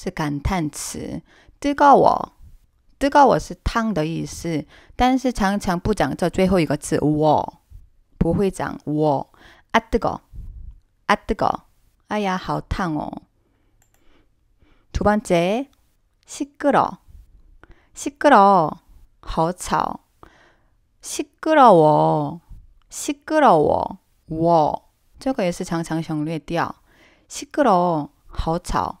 是感叹词，뜨거 워， 뜨거워是烫的意思，但是常常不讲这最后一个字， 워， 不会讲 워。 아뜨 거， 아뜨 거， 哎呀，好烫哦。두번 째， 시끄 러， 시끄 러， 好吵，시끄러 워， 시끄러 워， 워， 这个也是常常省略掉。시끄 러， 好吵。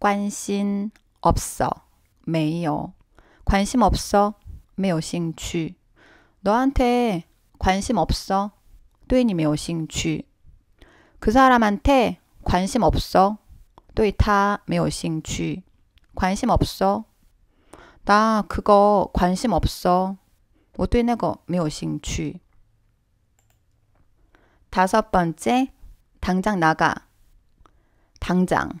관심 없어. 没有. 관심 없어. 没有兴취 너한테 관심 없어. 对你没有兴취그 사람한테 관심 없어. 또对他没有兴취 관심 없어. 나 그거 관심 없어. 我对那个没有兴趣. 뭐 다섯 번째, 당장 나가. 당장.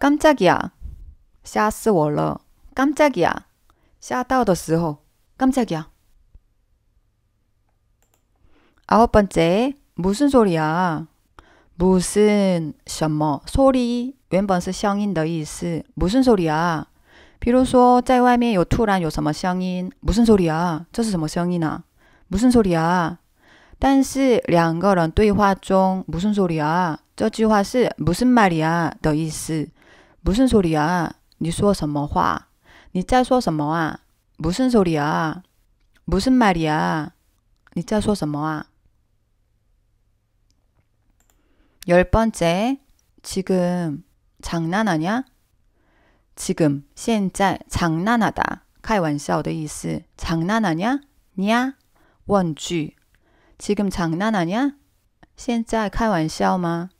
깜짝이야. 吓死我了. 깜짝이야. 吓到的时候. 깜짝이야. 아홉 번째. 무슨 소리야? 무슨 什么 소리 原本是乡音的意思. 무슨 소리야? 比如说在外面有突然有什么乡音. 무슨 소리야? 这是什么乡音啊? 무슨 소리야? 但是两个人对话中，무슨소리야？这句话是무슨말이야的意思。 무슨 소리야? 你说什么话?你在说什么啊? 무슨 소리야? 무슨 말이야? 你在说什么啊?열 번째, 지금 장난하냐? 지금, 现在, 장난하다, 开玩笑的意思. 장난하냐? 냐? 원주. 지금 장난하냐? 现在开玩笑吗?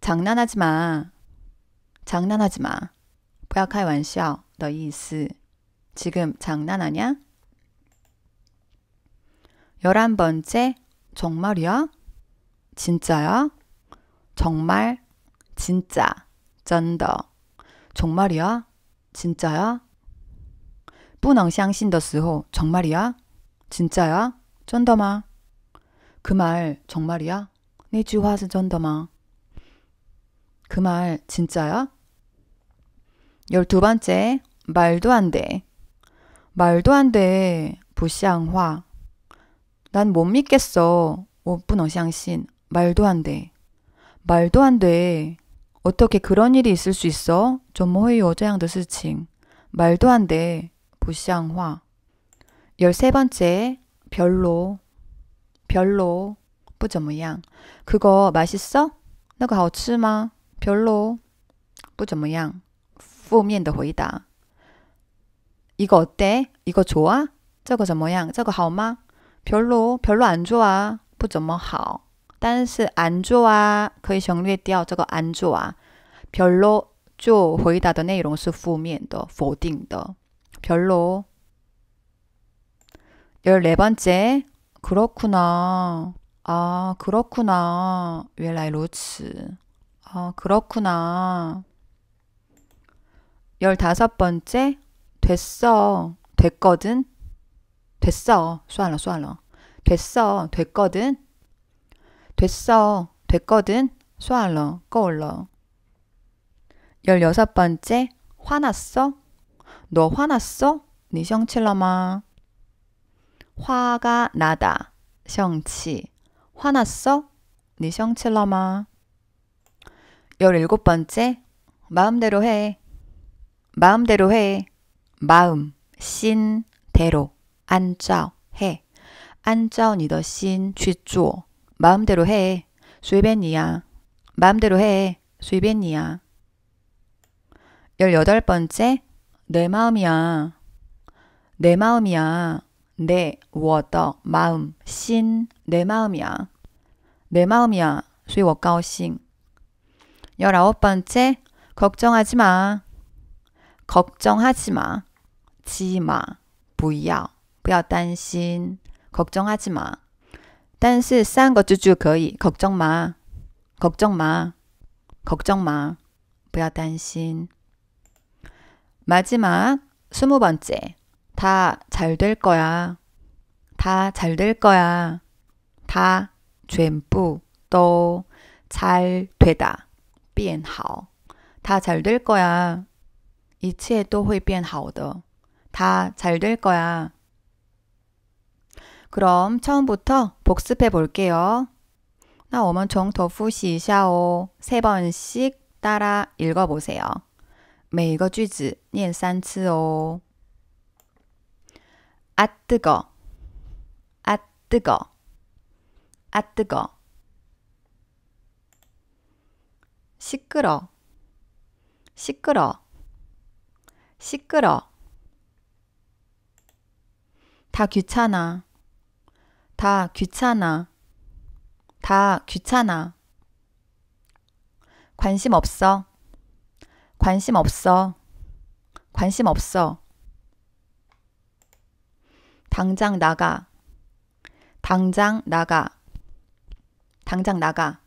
장난하지 마. 장난하지 마. 不要开玩笑的 이스. 지금 장난하냐? 열한 번째, 정말이야? 진짜야? 정말, 진짜, 전더 정말이야? 진짜야? 不能相信的时候, 정말이야? 진짜야? 전더마그 말 정말이야? 네句화스 전더마. 그 말 진짜야? 열두 번째, 말도 안 돼. 말도 안 돼. 부시앙화난 못 믿겠어. 我不能相信. 말도 안 돼. 말도 안 돼. 어떻게 그런 일이 있을 수 있어? 怎么会有这样的事情? 말도 안 돼. 부시앙화 열세 번째, 별로. 별로. 不怎么样. 그거 맛있어? 那个好吃吗? 별로. 不怎么样.负面的回答. 이거 어때? 이거 좋아? 저거 怎么样? 저거 好吗? 별로, 별로 안 좋아. 不怎么好.但是안 뭐 좋아. 可以省略掉这个안 좋아. 별로 就回答的内容是负面的,否定的. 별로. 14번째. 그렇구나. 아, 그렇구나. 原来如此. 아, 그렇구나. 열다섯 번째 됐어. 됐거든. 됐어. 수 쏴러 쏴러. 됐어. 됐거든. 됐어. 됐거든. 수 쏴러 꺼올러. 열여섯 번째 화났어? 너 화났어? 니 네 성칠러마. 화가 나다. 성치. 화났어? 니 네 성칠러마. 열일곱 번째 마음대로 해. 마음대로 해. 마음, 신, 대로, 안짜오, 해. 안짜오 니더 신, 취조. 마음대로 해. 수이벤이야. 마음대로 해. 수이벤이야. 18번째, 내 마음이야. 내 마음이야. 내, 워더, 마음, 신, 내 마음이야. 내 마음이야. 수所以我高兴. 19번째, 걱정하지 마. 걱정하지 마. 지마. 不要.不要担心. 걱정하지 마. 但是三个字就可以. 걱정 마. 걱정 마. 걱정 마. 不要担心. 마지막 스무 번째. 다 잘 될 거야. 다 잘 될 거야. 다 전부 또잘 되다. 变好.다 잘 될 거야. 一切都会变好的。다 잘 될 거야. 그럼 처음부터 복습해 볼게요. 나 오면 총더 푸시一下哦. 세 번씩 따라 읽어 보세요. 每个句子念三次哦.아 뜨거. 아 뜨거. 아 뜨거. 시끄러. 시끄러. 시끄러. 다 귀찮아. 다 귀찮아. 다 귀찮아. 관심 없어. 관심 없어. 관심 없어. 당장 나가. 당장 나가. 당장 나가.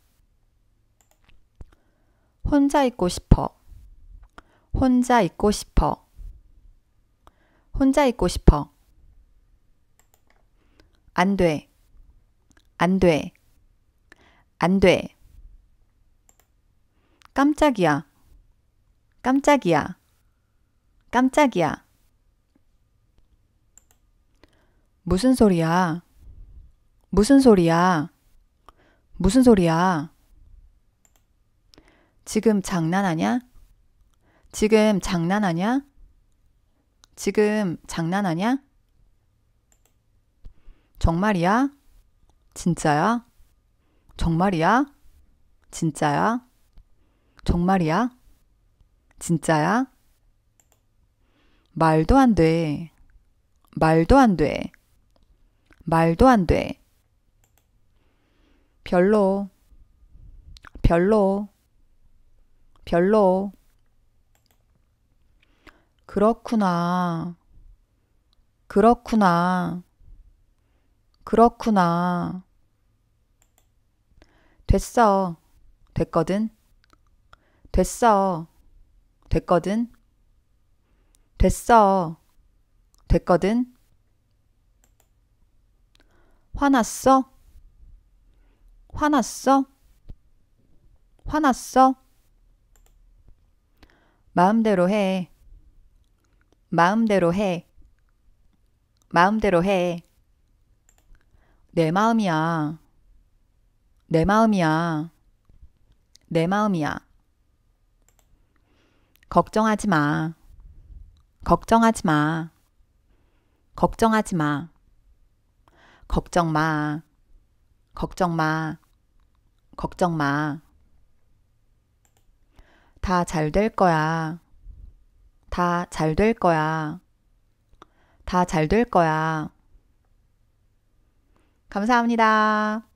혼자 있고 싶어. 혼자 있고 싶어. 혼자 있고 싶어. 안 돼. 안 돼. 안 돼. 깜짝이야. 깜짝이야. 깜짝이야. 무슨 소리야? 무슨 소리야? 무슨 소리야? 지금 장난하냐? 지금 장난하냐? 지금 장난하냐? 정말이야? 진짜야? 정말이야? 진짜야? 정말이야? 진짜야? 말도 안 돼. 말도 안 돼. 말도 안 돼. 별로. 별로. 별로. 그렇구나. 그렇구나. 그렇구나. 됐어. 됐거든. 됐어. 됐거든. 됐어. 됐거든. 화났어? 화났어? 화났어? 마음대로 해. 마음대로 해. 마음대로 해. 내 마음이야. 내 마음이야. 내 마음이야. 걱정하지 마. 걱정하지 마. 걱정하지 마. 걱정 마. 걱정 마. 걱정 마. 다 잘 될 거야. 다잘될 거야. 다 잘 될 거야. 감사합니다.